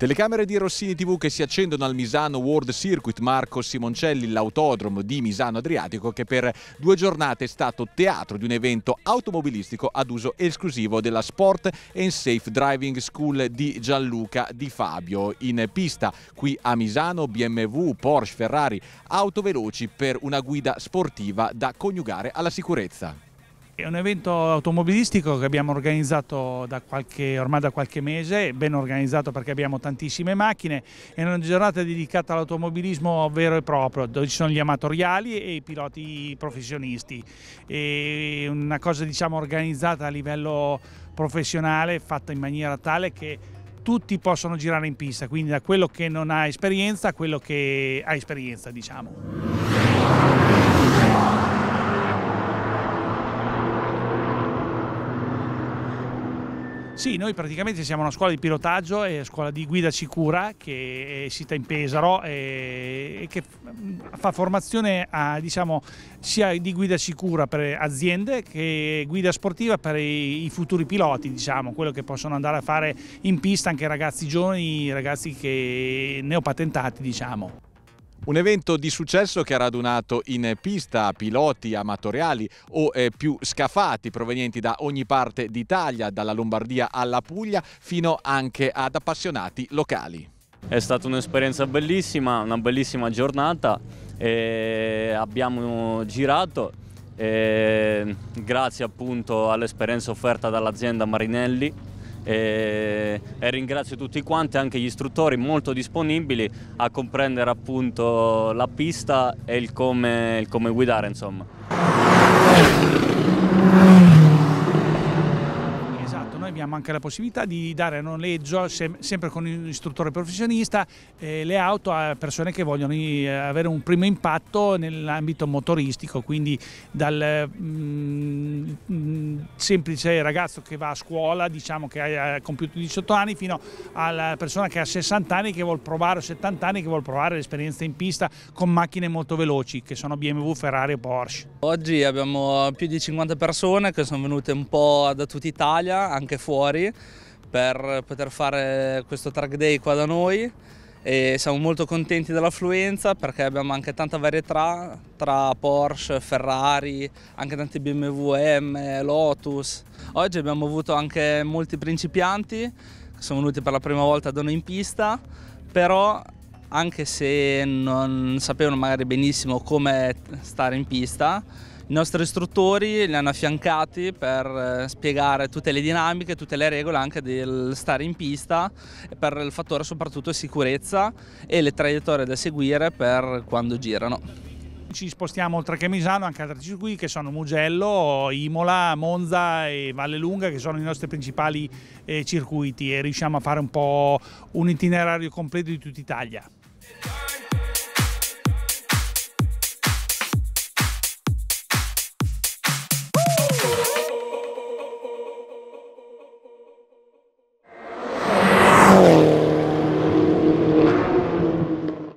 Telecamere di Rossini TV che si accendono al Misano World Circuit Marco Simoncelli, l'autodromo di Misano Adriatico che per due giornate è stato teatro di un evento automobilistico ad uso esclusivo della Sport and Safe Driving School di Gianluca Di Fabio. In pista qui a Misano BMW, Porsche, Ferrari, auto veloci per una guida sportiva da coniugare alla sicurezza. È un evento automobilistico che abbiamo organizzato da qualche, ormai da qualche mese, ben organizzato perché abbiamo tantissime macchine, è una giornata dedicata all'automobilismo vero e proprio, dove ci sono gli amatoriali e i piloti professionisti. È una cosa diciamo, organizzata a livello professionale, fatta in maniera tale che tutti possono girare in pista, quindi da quello che non ha esperienza a quello che ha esperienza diciamo. Sì, noi praticamente siamo una scuola di pilotaggio e scuola di guida sicura che è eh, sita in Pesaro eh, e che mm, fa formazione a, diciamo, sia di guida sicura per aziende che guida sportiva per i futuri piloti, diciamo, quello che possono andare a fare in pista anche ragazzi giovani, ragazzi che neopatentati, diciamo. Un evento di successo che ha radunato in pista piloti amatoriali o eh, più scafati provenienti da ogni parte d'Italia, dalla Lombardia alla Puglia, fino anche ad appassionati locali. È stata un'esperienza bellissima, una bellissima giornata, eh, abbiamo girato eh, grazie appunto all'esperienza offerta dall'azienda Marinelli e, e, ringrazio tutti quanti, anche gli istruttori molto disponibili a comprendere appunto la pista e il come, il come guidare insomma. abbiamo anche la possibilità di dare a noleggio, sem sempre con un istruttore professionista, eh, le auto a persone che vogliono eh, avere un primo impatto nell'ambito motoristico, quindi dal mh, mm, mh, mm, semplice ragazzo che va a scuola, diciamo che ha, compiuto 18 anni, fino alla persona che ha 60 anni che vuole provare o 70 anni che vuole provare l'esperienza in pista con macchine molto veloci, che sono BMW, Ferrari e Porsche. Oggi abbiamo più di 50 persone che sono venute un po' da tutta Italia, anche fuori fuori per poter fare questo track day qua da noi e siamo molto contenti dell'affluenza perché abbiamo anche tanta varietà tra Porsche, Ferrari, anche tanti BMW M, Lotus. Oggi abbiamo avuto anche molti principianti che sono venuti per la prima volta da noi in pista, però anche se non sapevano magari benissimo come stare in pista, i nostri istruttori li hanno affiancati per eh, spiegare tutte le dinamiche, tutte le regole anche del stare in pista, per il fattore soprattutto sicurezza e le traiettorie da seguire per quando girano. Ci spostiamo oltre che Misano anche altri circuiti che sono Mugello, Imola, Monza e Vallelunga che sono i nostri principali eh, circuiti e riusciamo a fare un po' un itinerario completo di tutta Italia. Yes.